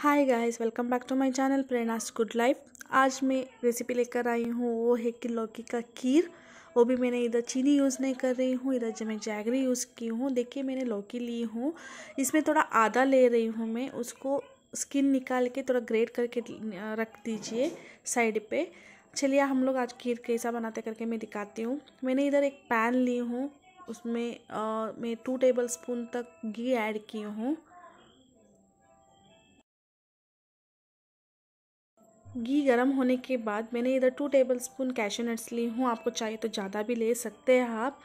hi guys welcome back to my channel Prerna's good life आज मैं recipe लेकर आई हूँ वो है कि लौकी का खीर वो भी मैंने इधर चीनी यूज़ नहीं कर रही हूँ इधर जो मैं जैगरी यूज़ की हूँ देखिए मैंने लौकी ली हूँ इसमें थोड़ा आधा ले रही हूँ मैं उसको स्किन निकाल के थोड़ा ग्रेट करके रख दीजिए साइड पर चलिए हम लोग आज खीर कैसा बनाते करके मैं दिखाती हूँ मैंने इधर एक पैन ली हूँ उसमें आ, मैं टू टेबल स्पून तक घी ऐड की हूँ घी गर्म होने के बाद मैंने इधर two tablespoon cashew nuts ली हूँ आपको चाहिए तो ज़्यादा भी ले सकते हैं आप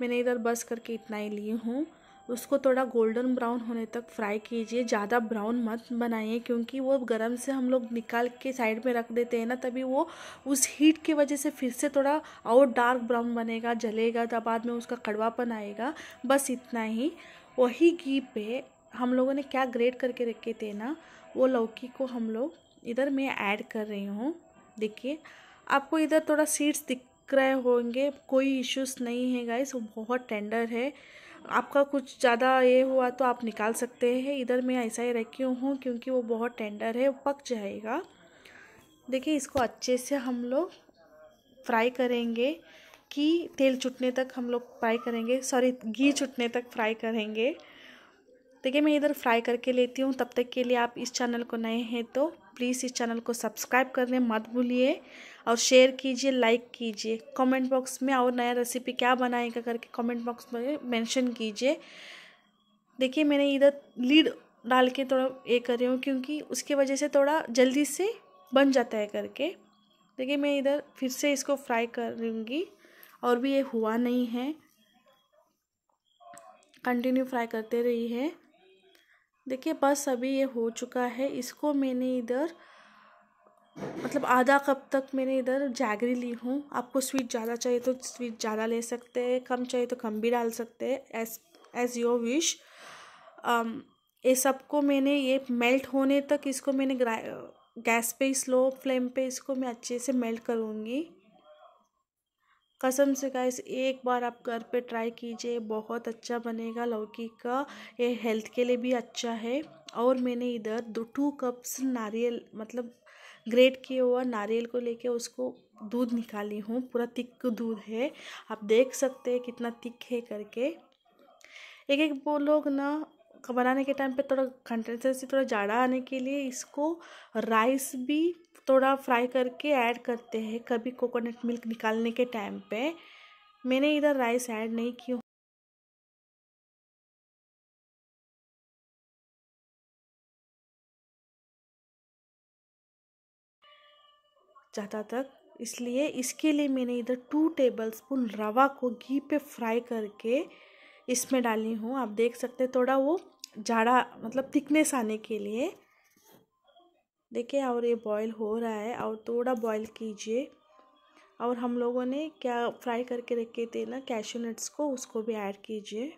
मैंने इधर बस करके इतना ही ली हूँ उसको थोड़ा गोल्डन ब्राउन होने तक फ्राई कीजिए ज़्यादा ब्राउन मत बनाइए क्योंकि वो गरम से हम लोग निकाल के साइड में रख देते हैं ना तभी वो उस हीट की वजह से फिर से थोड़ा और डार्क ब्राउन बनेगा जलेगा तब बाद में उसका कड़वापन आएगा बस इतना ही वही घी पे हम लोगों ने क्या ग्रेट करके रखे थे ना वो लौकी को हम लोग इधर मैं ऐड कर रही हूँ देखिए आपको इधर थोड़ा सीड्स दिख रहे होंगे कोई इश्यूज़ नहीं है गाइस वो बहुत टेंडर है आपका कुछ ज़्यादा ये हुआ तो आप निकाल सकते हैं इधर मैं ऐसा ही रखी हूँ क्योंकि वो बहुत टेंडर है पक जाएगा देखिए इसको अच्छे से हम लोग फ्राई करेंगे कि तेल छुटने तक हम लोग फ्राई करेंगे सॉरी घी छुटने तक फ्राई करेंगे देखिए मैं इधर फ्राई करके लेती हूँ तब तक के लिए आप इस चैनल को नए हैं तो प्लीज़ इस चैनल को सब्सक्राइब करने मत भूलिए और शेयर कीजिए लाइक कीजिए कमेंट बॉक्स में और नया रेसिपी क्या बनाएगा करके कमेंट बॉक्स में मेंशन कीजिए देखिए मैंने इधर लीड डाल के थोड़ा ये कर रही हूँ क्योंकि उसके वजह से थोड़ा जल्दी से बन जाता है करके देखिए मैं इधर फिर से इसको फ्राई कर लूँगी और भी ये हुआ नहीं है कंटिन्यू फ्राई करते रही है देखिए बस अभी ये हो चुका है इसको मैंने इधर मतलब आधा कप तक मैंने इधर जैगरी ली हूँ आपको स्वीट ज़्यादा चाहिए तो स्वीट ज़्यादा ले सकते हैं कम चाहिए तो कम भी डाल सकते हैं एज एज़ योर विश ये सबको मैंने ये मेल्ट होने तक इसको मैंने गैस पे स्लो फ्लेम पे इसको मैं अच्छे से मेल्ट करूँगी कसम से गाइस एक बार आप घर पे ट्राई कीजिए बहुत अच्छा बनेगा लौकी का ये हेल्थ के लिए भी अच्छा है और मैंने इधर दो टू कप्स नारियल मतलब ग्रेट किए हुआ नारियल को लेके उसको दूध निकाली हूँ पूरा तिक दूध है आप देख सकते हैं कितना तिक है करके एक एक वो लोग ना बनाने के टाइम पे थोड़ा कंटेंसेंसी थोड़ा ज़्यादा आने के लिए इसको राइस भी थोड़ा फ्राई करके ऐड करते हैं कभी कोकोनट मिल्क निकालने के टाइम पे मैंने इधर राइस ऐड नहीं किया ज़्यादा तक इसलिए इसके लिए मैंने इधर टू टेबलस्पून रवा को घी पे फ्राई करके इसमें डाली हूँ आप देख सकते हैं थोड़ा वो जाड़ा मतलब थिकनेस आने के लिए देखिए और ये बॉईल हो रहा है और थोड़ा बॉईल कीजिए और हम लोगों ने क्या फ्राई करके रखे थे ना कैशू नट्स को उसको भी ऐड कीजिए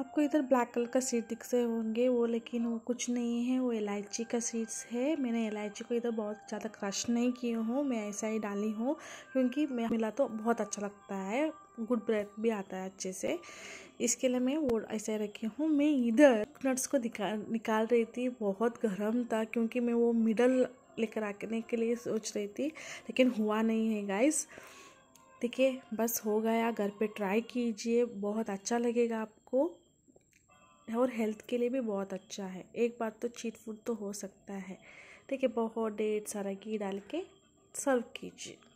आपको इधर ब्लैक कलर का सीट दिख रहे होंगे वो लेकिन वो कुछ नहीं है वो इलायची का सीड्स है मैंने इलायची को इधर बहुत ज़्यादा क्रश नहीं किए हूँ मैं ऐसा ही डाली हूँ क्योंकि मैं मिला तो बहुत अच्छा लगता है गुड ब्रेथ भी आता है अच्छे से इसके लिए मैं वो ऐसे रखी हूँ मैं इधर नट्स को निकाल रही थी बहुत गर्म था क्योंकि मैं वो मिडल लेकर आने के लिए सोच रही थी लेकिन हुआ नहीं है गाइस देखिए बस हो गया घर पे ट्राई कीजिए बहुत अच्छा लगेगा आपको और हेल्थ के लिए भी बहुत अच्छा है एक बार तो चीट फूड तो हो सकता है ठीक है बहुत ढेर सारा घी डाल के सर्व कीजिए